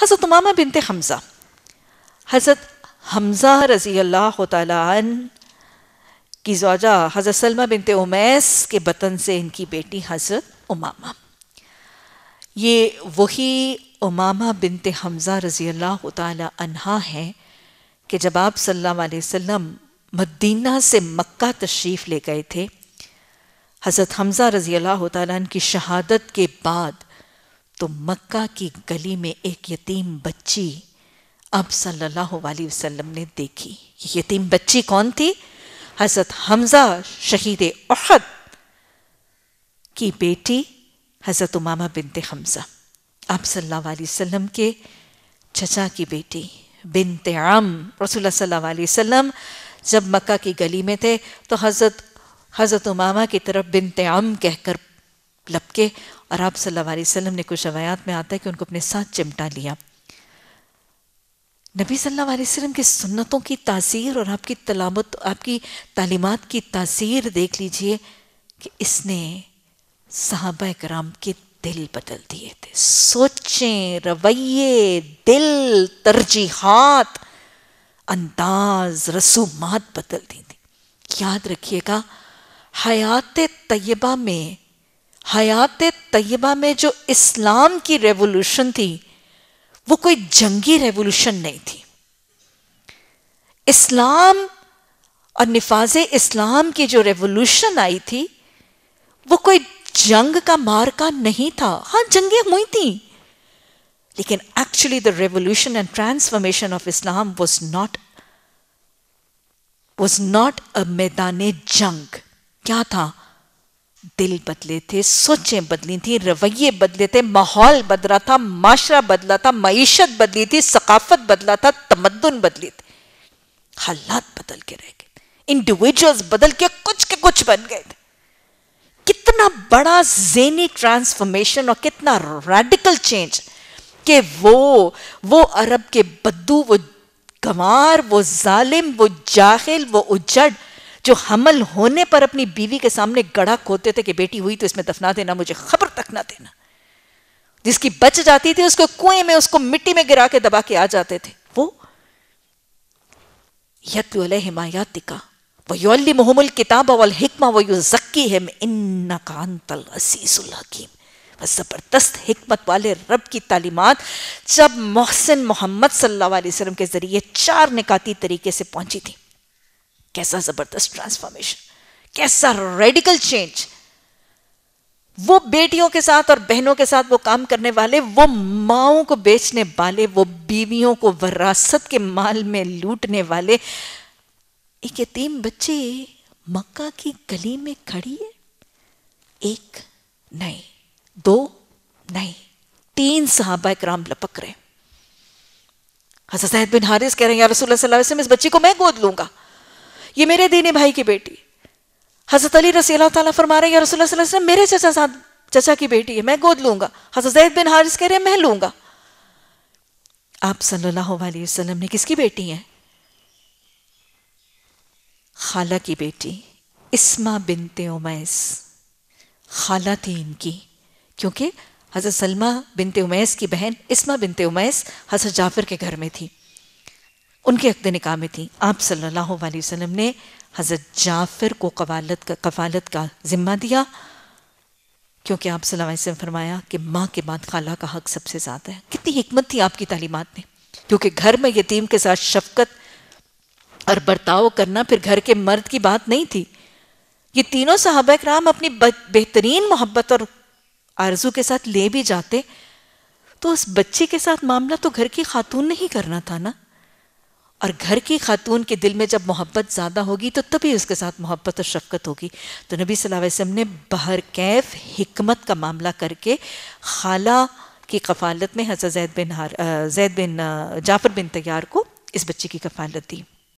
हज़रत उमामा बिनत हमज़ा हज़रत हमज़ा रज़ी अल्लाह तन की जौजा हज़रत सलमा बिनत उमैस के बतन से इनकी बेटी हज़रत उमामा ये वही उमामा बिनत हमज़ा रज़ी अल्लाह तहा हैं कि जब आप सल्लल्लाहु अलैहि मदीना से मक्का तशरीफ़ ले गए थे हज़रत हमज़ा रज़ी अल्लाह तन की शहादत के बाद तो मक्का की गली में एक यतीम बच्ची अब सल्लल्लाहु अलैहि वसल्लम ने देखी यतीम बच्ची कौन थी हजरत हमजा शहीद अहद की बेटी हजरत उमामा बिनत हमजा आप सल्लल्लाहु अलैहि वसल्लम के चचा की बेटी बिनत आम रसूल सल्लल्लाहु अलैहि वसल्लम जब मक्का की गली में थे तो हजरत हजरत उमामा की तरफ बिनत आम कहकर लपके और आप सल्लल्लाहु अलैहि वसल्लम ने कुछ रवायात में आता है कि उनको अपने साथ चिमटा लिया नबी सल्लल्लाहु अलैहि वसल्लम की सुन्नतों की तासीर और आपकी तलामत आपकी तालीमत की तासीर देख लीजिए कि इसने साहबा कराम के दिल बदल दिए थे सोचें रवैये दिल तरजीहत अंदाज रसूमात बदल दी थी याद रखिएगा हयात तयबा में हयात तयबा में जो इस्लाम की रेवोल्यूशन थी वो कोई जंगी रेवोल्यूशन नहीं थी इस्लाम और नफाज इस्लाम की जो रेवोल्यूशन आई थी वो कोई जंग का मारका नहीं था हाँ जंगें हुई थी लेकिन actually the revolution and transformation of Islam was not was not a मैदान जंग क्या था दिल बदले थे सोचें बदली थी रवैये बदले थे माहौल बदला था माशरा बदला था मीशत बदली थी सकाफत बदला था तमदन बदली थी हालात बदल के रह गए इंडिविजुअल्स बदल के कुछ के कुछ बन गए थे कितना बड़ा जेनी ट्रांसफॉर्मेशन और कितना रेडिकल चेंज कि वो वो अरब के बद्दू वो गंवार वो जालिम वो जाहिल वो उजड़ जो हमल होने पर अपनी बीवी के सामने गड़ा खोदते थे कि बेटी हुई तो इसमें दफना देना मुझे खबर तक ना देना जिसकी बच जाती थी उसको कुएं में उसको मिट्टी में गिरा के दबा के आ जाते थे वो यतुल हिमायातिका योली मोहम्मल किताब अवल हिकमा वो जक्की हिम इन्ना कांतल असीसुल हकीम ज़बरदस्त हमत वाले रब की तालीमत जब मोहसिन मोहम्मद सल्लल्लाहु अलैहि वसल्लम के ज़रिए चार निकाती तरीके से पहुंची थी कैसा जबरदस्त ट्रांसफॉर्मेशन कैसा रेडिकल चेंज वो बेटियों के साथ और बहनों के साथ वो काम करने वाले वो माओ को बेचने वाले वो बीवियों को वरासत के माल में लूटने वाले एक यतीम बच्चे मक्का की गली में खड़ी है एक नहीं दो नहीं तीन सहाबा कराम लपक रहे हजरत बिन हारिस कह रहे हैं यार रसूल सल्लल्लाहु अलैहि वसल्लम इस बच्ची को मैं गोद लूंगा ये मेरे दीनी भाई की बेटी हजरत अली रसी अल्लाह फरमा रहे हैं वसलम मेरे चचा साथ चचा की बेटी है मैं गोद लूंगा हजरत जैद बिन हारिस कह रहे हैं मैं लूंगा आप सल्लल्लाहु अलैहि वसल्लम ने किसकी बेटी हैं खाला की बेटी इस्मा बिनते उमैस खाला थी इनकी क्योंकि हज़रत सलमा बिनते उमैस की बहन इस्मा बिनते उमैस हज़रत जाफ़र के घर में थी उनके अकद निका में थी आप सल्लल्लाहु अलैहि वसल्लम ने हज़रत जाफ़िर को कवालत का कफालत का ज़िम्मा दिया क्योंकि आप सल्लल्लाहु फरमाया कि माँ के बाद खाला का हक सबसे ज़्यादा है कितनी हमत थी आपकी तालीमत में क्योंकि घर में यतीम के साथ शफकत और बर्ताव करना फिर घर के मर्द की बात नहीं थी ये तीनों साहब कराम अपनी बेहतरीन मोहब्बत और आरजू के साथ ले भी जाते तो उस बच्चे के साथ मामला तो घर की खातून ने ही करना था ना और घर की खातून के दिल में जब मोहब्बत ज़्यादा होगी तो तभी उसके साथ मोहब्बत और शफकत होगी तो नबी सल्लल्लाहु अलैहि वसल्लम ने बहर कैफ हमत का मामला करके खाला की कफ़ालत में हजरत जैद बिन हार जैद बिन जाफ़र बिन तैयार को इस बच्चे की कफ़ालत दी